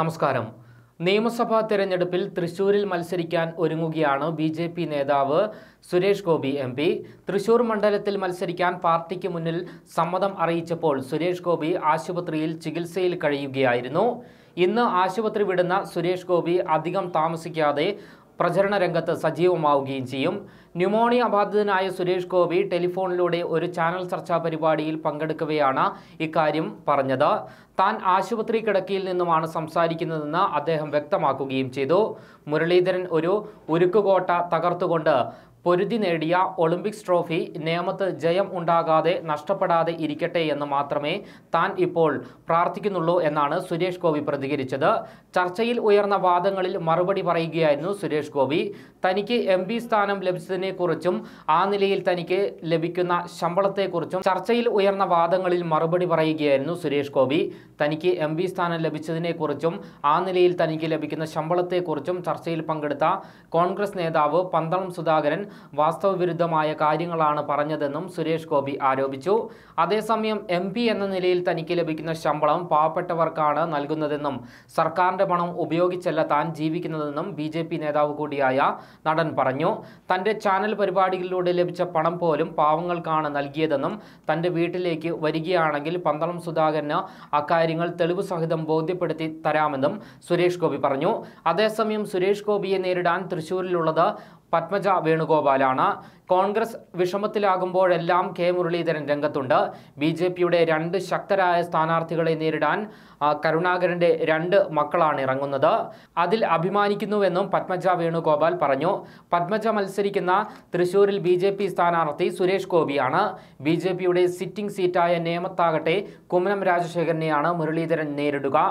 നമസ്കാരം നിയമസഭാ തെരഞ്ഞെടുപ്പിൽ തൃശൂരിൽ മത്സരിക്കാൻ ഒരുങ്ങുകയാണ് ബി ജെ പി നേതാവ് സുരേഷ് ഗോപി എം പി തൃശൂർ മണ്ഡലത്തിൽ മത്സരിക്കാൻ പാർട്ടിക്ക് മുന്നിൽ സമ്മതം അറിയിച്ചപ്പോൾ സുരേഷ് ഗോപി ആശുപത്രിയിൽ ചികിത്സയിൽ കഴിയുകയായിരുന്നു ഇന്ന് ആശുപത്രി വിടുന്ന സുരേഷ് ഗോപി അധികം താമസിക്കാതെ പ്രചരണ രംഗത്ത് സജീവമാവുകയും ചെയ്യും ന്യൂമോണിയ ബാധിതനായ സുരേഷ് ഗോപി ടെലിഫോണിലൂടെ ഒരു ചാനൽ ചർച്ചാ പരിപാടിയിൽ പങ്കെടുക്കവെയാണ് ഇക്കാര്യം പറഞ്ഞത് താൻ ആശുപത്രി കിടക്കയിൽ നിന്നുമാണ് സംസാരിക്കുന്നതെന്ന് അദ്ദേഹം വ്യക്തമാക്കുകയും ചെയ്തു മുരളീധരൻ ഒരു ഉരുക്കുകോട്ട തകർത്തുകൊണ്ട് പൊരുതി നേടിയ ഒളിമ്പിക്സ് ട്രോഫി നിയമത്ത് ജയം ഉണ്ടാകാതെ നഷ്ടപ്പെടാതെ ഇരിക്കട്ടെ എന്ന് മാത്രമേ താൻ ഇപ്പോൾ പ്രാർത്ഥിക്കുന്നുള്ളൂ എന്നാണ് സുരേഷ് ഗോപി പ്രതികരിച്ചത് ചർച്ചയിൽ ഉയർന്ന വാദങ്ങളിൽ മറുപടി പറയുകയായിരുന്നു സുരേഷ് ഗോപി തനിക്ക് എം സ്ഥാനം ലഭിച്ചതിനെക്കുറിച്ചും ആ നിലയിൽ തനിക്ക് ലഭിക്കുന്ന ശമ്പളത്തെക്കുറിച്ചും ചർച്ചയിൽ ഉയർന്ന വാദങ്ങളിൽ മറുപടി പറയുകയായിരുന്നു സുരേഷ് ഗോപി തനിക്ക് എം സ്ഥാനം ലഭിച്ചതിനെക്കുറിച്ചും ആ നിലയിൽ തനിക്ക് ലഭിക്കുന്ന ശമ്പളത്തെക്കുറിച്ചും ചർച്ചയിൽ പങ്കെടുത്ത കോൺഗ്രസ് നേതാവ് പന്തളം സുധാകരൻ വാസ്തവവിരുദ്ധമായ കാര്യങ്ങളാണ് പറഞ്ഞതെന്നും സുരേഷ് ഗോപി ആരോപിച്ചു അതേസമയം എം എന്ന നിലയിൽ തനിക്ക് ലഭിക്കുന്ന ശമ്പളം പാവപ്പെട്ടവർക്കാണ് നൽകുന്നതെന്നും സർക്കാരിന്റെ പണം ഉപയോഗിച്ചല്ല താൻ ജീവിക്കുന്നതെന്നും ബി നേതാവ് കൂടിയായ നടൻ പറഞ്ഞു തന്റെ ചാനൽ പരിപാടികളിലൂടെ ലഭിച്ച പണം പോലും പാവങ്ങൾക്കാണ് നൽകിയതെന്നും തന്റെ വീട്ടിലേക്ക് വരികയാണെങ്കിൽ പന്തളം സുധാകരന് അക്കാര്യങ്ങൾ തെളിവ് സഹിതം ബോധ്യപ്പെടുത്തി തരാമെന്നും സുരേഷ് ഗോപി പറഞ്ഞു അതേസമയം സുരേഷ് ഗോപിയെ നേരിടാൻ തൃശൂരിലുള്ളത് പത്മജ വേണുഗോപാലാണ് കോൺഗ്രസ് വിഷമത്തിലാകുമ്പോഴെല്ലാം കെ മുരളീധരൻ രംഗത്തുണ്ട് ബി ജെ പിയുടെ രണ്ട് ശക്തരായ സ്ഥാനാർത്ഥികളെ നേരിടാൻ കരുണാകരൻ്റെ രണ്ട് മക്കളാണ് ഇറങ്ങുന്നത് അതിൽ അഭിമാനിക്കുന്നുവെന്നും പത്മജ വേണുഗോപാൽ പറഞ്ഞു പത്മജ മത്സരിക്കുന്ന തൃശൂരിൽ ബി ജെ പി സ്ഥാനാർത്ഥി സുരേഷ് ഗോപിയാണ് ബി ജെ പിയുടെ സിറ്റിംഗ് സീറ്റായ നേമത്താകട്ടെ കുമ്മനം രാജശേഖരനെയാണ് മുരളീധരൻ നേരിടുക